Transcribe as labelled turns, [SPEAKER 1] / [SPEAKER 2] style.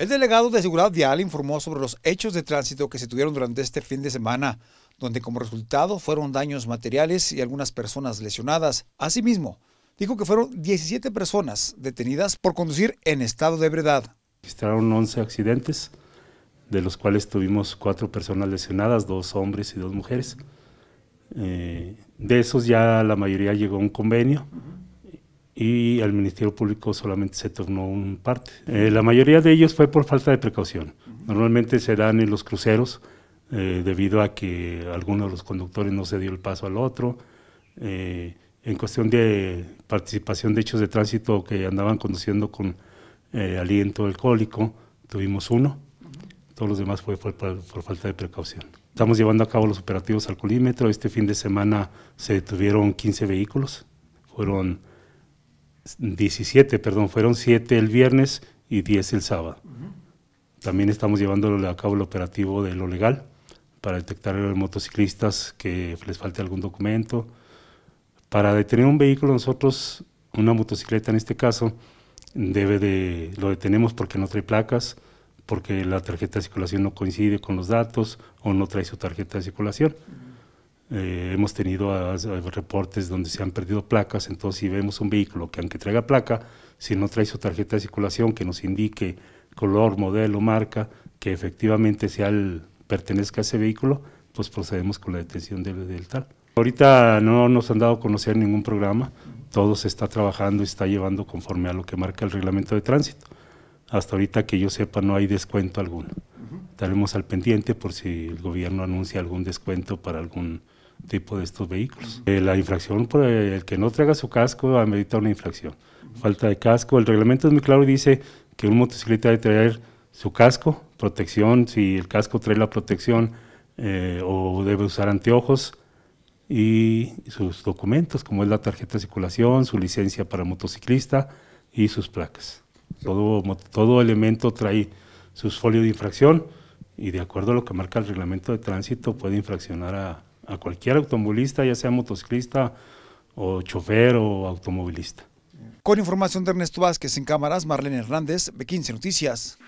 [SPEAKER 1] El delegado de Seguridad Vial informó sobre los hechos de tránsito que se tuvieron durante este fin de semana, donde como resultado fueron daños materiales y algunas personas lesionadas. Asimismo, dijo que fueron 17 personas detenidas por conducir en estado de ebriedad.
[SPEAKER 2] Registraron 11 accidentes, de los cuales tuvimos cuatro personas lesionadas, dos hombres y dos mujeres. Eh, de esos ya la mayoría llegó a un convenio y al Ministerio Público solamente se tornó un parte. Eh, la mayoría de ellos fue por falta de precaución. Normalmente se dan en los cruceros eh, debido a que alguno de los conductores no se dio el paso al otro. Eh, en cuestión de participación de hechos de tránsito que andaban conduciendo con aliento alcohólico, tuvimos uno. Todos los demás fue por, falta de precaución. Estamos llevando a cabo los operativos al colímetro. Este fin de semana se detuvieron 15 vehículos. Fueron 17, perdón, fueron 7 el viernes y 10 el sábado. También estamos llevando a cabo el operativo de lo legal para detectar a los motociclistas que les falte algún documento. Para detener un vehículo nosotros, una motocicleta en este caso, debe de, lo detenemos porque no trae placas, porque la tarjeta de circulación no coincide con los datos o no trae su tarjeta de circulación. Eh, hemos tenido ah, ah, reportes donde se han perdido placas, entonces si vemos un vehículo que aunque traiga placa, si no trae su tarjeta de circulación que nos indique color, modelo, marca, que efectivamente sea el, pertenezca a ese vehículo, pues procedemos con la detención del, tal. Ahorita no nos han dado a conocer ningún programa, todo se está trabajando y está llevando conforme a lo que marca el reglamento de tránsito. Hasta ahorita que yo sepa no hay descuento alguno. Estaremos al pendiente por si el gobierno anuncia algún descuento para algún tipo de estos vehículos. Eh, la infracción por eh, el que no traiga su casco amerita una infracción. Falta de casco, el reglamento es muy claro y dice que un motociclista debe traer su casco, protección, si el casco trae la protección eh, o debe usar anteojos y sus documentos como es la tarjeta de circulación, su licencia para motociclista y sus placas. Todo, todo elemento trae sus folios de infracción y de acuerdo a lo que marca el reglamento de tránsito puede infraccionar a, a cualquier automovilista, ya sea motociclista o chofer o automovilista.
[SPEAKER 1] Con información de Ernesto Vázquez en cámaras, Marlene Hernández, B15 Noticias.